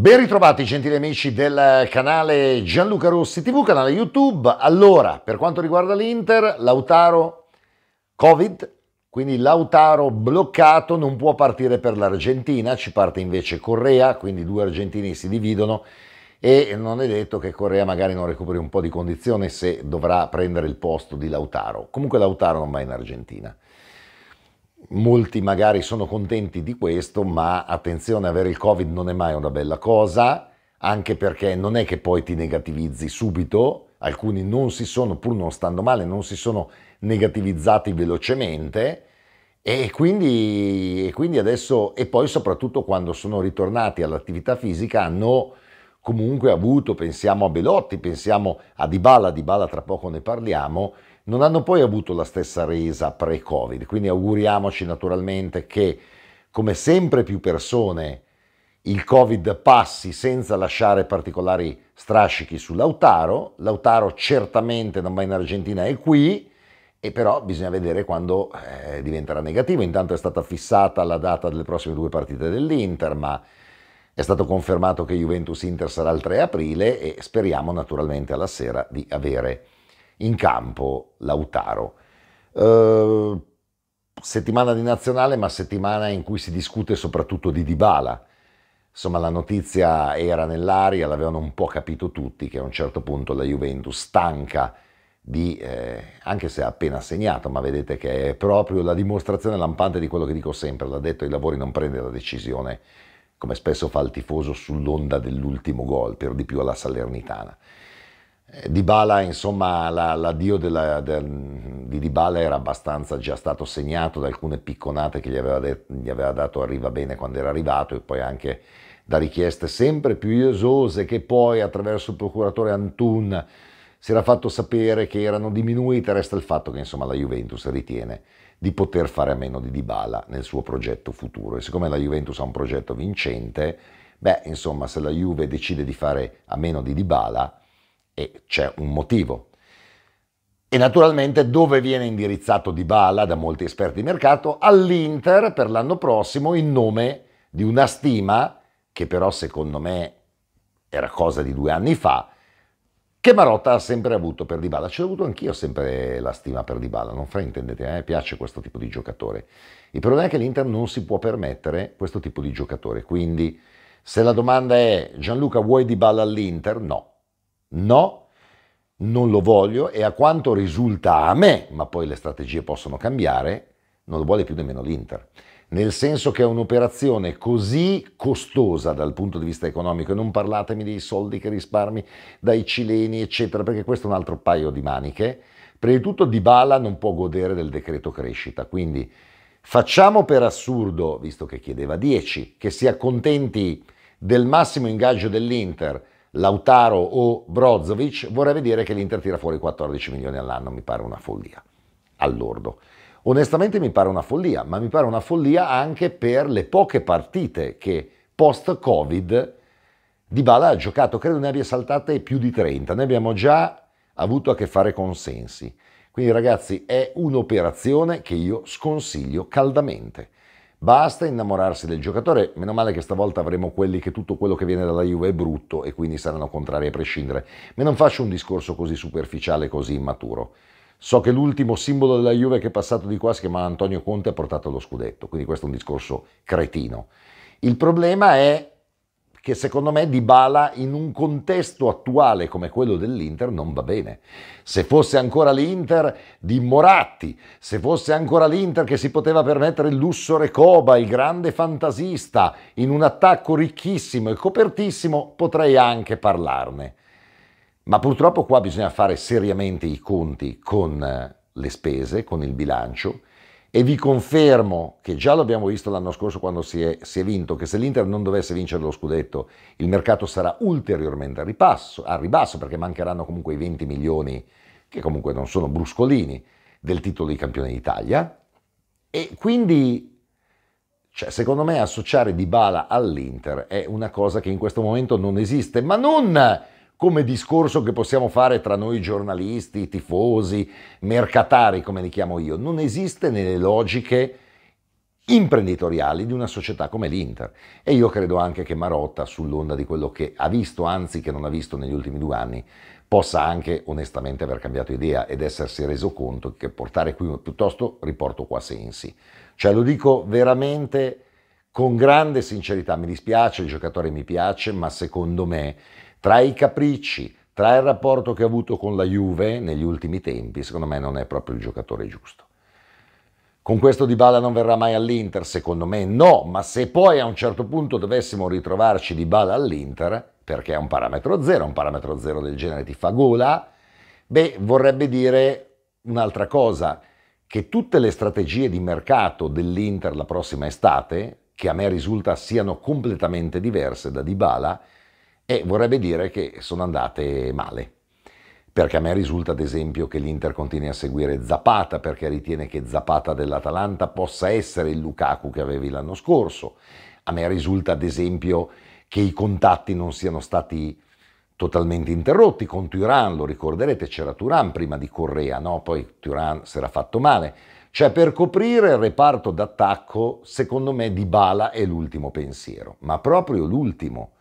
Ben ritrovati gentili amici del canale Gianluca Rossi TV, canale YouTube. Allora, per quanto riguarda l'Inter, Lautaro Covid, quindi Lautaro bloccato, non può partire per l'Argentina, ci parte invece Correa, quindi due argentini si dividono e non è detto che Correa magari non recuperi un po' di condizione se dovrà prendere il posto di Lautaro. Comunque Lautaro non va in Argentina. Molti magari sono contenti di questo, ma attenzione, avere il Covid non è mai una bella cosa, anche perché non è che poi ti negativizzi subito, alcuni non si sono, pur non stando male, non si sono negativizzati velocemente e quindi, e quindi adesso, e poi soprattutto quando sono ritornati all'attività fisica hanno comunque avuto, pensiamo a Belotti, pensiamo a Dybala, Dybala tra poco ne parliamo, non hanno poi avuto la stessa resa pre-Covid, quindi auguriamoci naturalmente che come sempre più persone il Covid passi senza lasciare particolari strascichi su Lautaro, Lautaro certamente non va in Argentina è qui, e però bisogna vedere quando eh, diventerà negativo. Intanto è stata fissata la data delle prossime due partite dell'Inter, ma è stato confermato che Juventus-Inter sarà il 3 aprile e speriamo naturalmente alla sera di avere in campo Lautaro. Eh, settimana di nazionale, ma settimana in cui si discute soprattutto di Dybala. Insomma, la notizia era nell'aria, l'avevano un po' capito tutti che a un certo punto la Juventus stanca di, eh, anche se ha appena segnato, ma vedete che è proprio la dimostrazione lampante di quello che dico sempre, l'ha detto, i lavori non prende la decisione, come spesso fa il tifoso sull'onda dell'ultimo gol, per di più alla Salernitana. Eh, Dybala, Bala, insomma, l'addio la del, di Dybala era abbastanza già stato segnato da alcune picconate che gli aveva, de, gli aveva dato arriva bene quando era arrivato e poi anche da richieste sempre più esose che poi attraverso il procuratore Antun si era fatto sapere che erano diminuite, resta il fatto che insomma la Juventus ritiene di poter fare a meno di Dybala nel suo progetto futuro e siccome la Juventus ha un progetto vincente, beh insomma se la Juve decide di fare a meno di Dybala e c'è un motivo. E naturalmente dove viene indirizzato Di Bala da molti esperti di mercato? All'Inter per l'anno prossimo in nome di una stima che però secondo me era cosa di due anni fa, che Marotta ha sempre avuto per Dybala. Ce l'ho avuto anch'io sempre la stima per Dybala, non fraintendete, a eh? me piace questo tipo di giocatore. Il problema è che l'Inter non si può permettere questo tipo di giocatore, quindi se la domanda è Gianluca vuoi Dybala all'Inter? No, no, non lo voglio e a quanto risulta a me, ma poi le strategie possono cambiare, non lo vuole più nemmeno l'Inter. Nel senso che è un'operazione così costosa dal punto di vista economico, e non parlatemi dei soldi che risparmi dai cileni, eccetera, perché questo è un altro paio di maniche. Prima di tutto Dybala non può godere del decreto crescita, quindi facciamo per assurdo, visto che chiedeva 10, che si accontenti del massimo ingaggio dell'Inter, Lautaro o Brozovic, vorrei vedere che l'Inter tira fuori 14 milioni all'anno, mi pare una follia, all'ordo. Onestamente mi pare una follia, ma mi pare una follia anche per le poche partite che post-Covid Di ha giocato, credo ne abbia saltate più di 30, ne abbiamo già avuto a che fare con Sensi. Quindi ragazzi è un'operazione che io sconsiglio caldamente. Basta innamorarsi del giocatore, meno male che stavolta avremo quelli che tutto quello che viene dalla Juve è brutto e quindi saranno contrari a prescindere, ma non faccio un discorso così superficiale, così immaturo. So che l'ultimo simbolo della Juve che è passato di qua si chiama Antonio Conte ha portato lo scudetto, quindi questo è un discorso cretino. Il problema è che secondo me Dybala in un contesto attuale come quello dell'Inter non va bene. Se fosse ancora l'Inter di Moratti, se fosse ancora l'Inter che si poteva permettere il lusso Recoba, il grande fantasista, in un attacco ricchissimo e copertissimo, potrei anche parlarne. Ma purtroppo qua bisogna fare seriamente i conti con eh, le spese, con il bilancio e vi confermo che già l'abbiamo visto l'anno scorso quando si è, si è, vinto, che se l'Inter non dovesse vincere lo scudetto il mercato sarà ulteriormente a, ripasso, a ribasso perché mancheranno comunque i 20 milioni, che comunque non sono bruscolini, del titolo di campione d'Italia. E quindi, cioè, secondo me, associare Dybala all'Inter è una cosa che in questo momento non esiste, ma non come discorso che possiamo fare tra noi giornalisti, tifosi, mercatari, come li chiamo io, non esiste nelle logiche imprenditoriali di una società come l'Inter. E io credo anche che Marotta, sull'onda di quello che ha visto, anzi che non ha visto negli ultimi due anni, possa anche onestamente aver cambiato idea ed essersi reso conto che portare qui piuttosto riporto qua sensi. Cioè lo dico veramente con grande sincerità, mi dispiace, il giocatore mi piace, ma secondo me tra i capricci, tra il rapporto che ha avuto con la Juve negli ultimi tempi, secondo me non è proprio il giocatore giusto. Con questo Dybala non verrà mai all'Inter, secondo me no, ma se poi a un certo punto dovessimo ritrovarci Dybala all'Inter, perché è un parametro zero, un parametro zero del genere ti fa gola, beh, vorrebbe dire un'altra cosa, che tutte le strategie di mercato dell'Inter la prossima estate, che a me risulta siano completamente diverse da Dybala, e vorrebbe dire che sono andate male. Perché a me risulta, ad esempio, che l'Inter continui a seguire Zapata perché ritiene che Zapata dell'Atalanta possa essere il Lukaku che avevi l'anno scorso. A me risulta, ad esempio, che i contatti non siano stati totalmente interrotti con Turan, lo ricorderete, c'era Turan prima di Correa, no? poi Turan si era fatto male. Cioè per coprire il reparto d'attacco, secondo me Dybala è l'ultimo pensiero, ma proprio l'ultimo.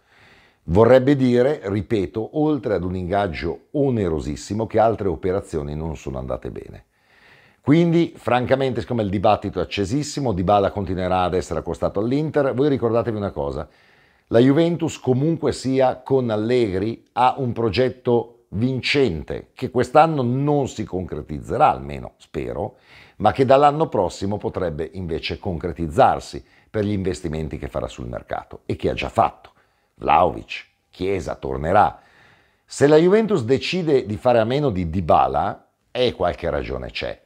Vorrebbe dire, ripeto, oltre ad un ingaggio onerosissimo, che altre operazioni non sono andate bene. Quindi, francamente, siccome il dibattito è accesissimo, Dybala continuerà ad essere accostato all'Inter, voi ricordatevi una cosa, la Juventus comunque sia con Allegri ha un progetto vincente che quest'anno non si concretizzerà, almeno spero, ma che dall'anno prossimo potrebbe invece concretizzarsi per gli investimenti che farà sul mercato e che ha già fatto. Vlaovic, Chiesa tornerà. Se la Juventus decide di fare a meno di Dybala, e eh, qualche ragione c'è.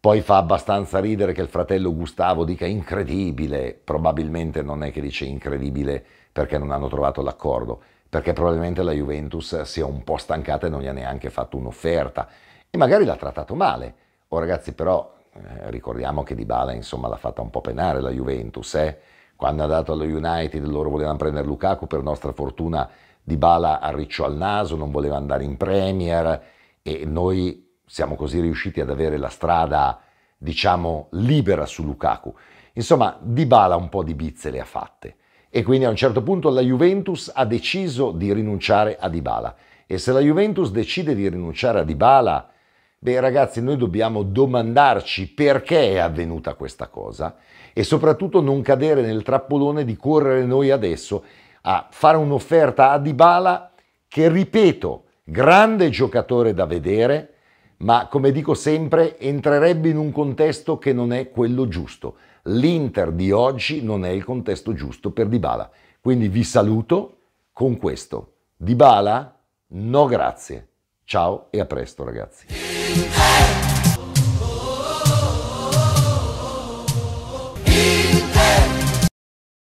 Poi fa abbastanza ridere che il fratello Gustavo dica incredibile, probabilmente non è che dice incredibile perché non hanno trovato l'accordo, perché probabilmente la Juventus si è un po' stancata e non gli ha neanche fatto un'offerta e magari l'ha trattato male. Oh ragazzi però eh, ricordiamo che Dybala insomma l'ha fatta un po' penare la Juventus, eh? Quando è andato allo United loro volevano prendere Lukaku, per nostra fortuna Dybala arricciò al naso, non voleva andare in Premier e noi siamo così riusciti ad avere la strada, diciamo, libera su Lukaku. Insomma, Dybala un po' di bizze le ha fatte e quindi a un certo punto la Juventus ha deciso di rinunciare a Dybala. E se la Juventus decide di rinunciare a Dybala, Beh ragazzi, noi dobbiamo domandarci perché è avvenuta questa cosa e soprattutto non cadere nel trappolone di correre noi adesso a fare un'offerta a Dybala che, ripeto, grande giocatore da vedere, ma come dico sempre entrerebbe in un contesto che non è quello giusto. L'Inter di oggi non è il contesto giusto per Dybala. Quindi vi saluto con questo. Dybala? No grazie. Ciao e a presto ragazzi. hey.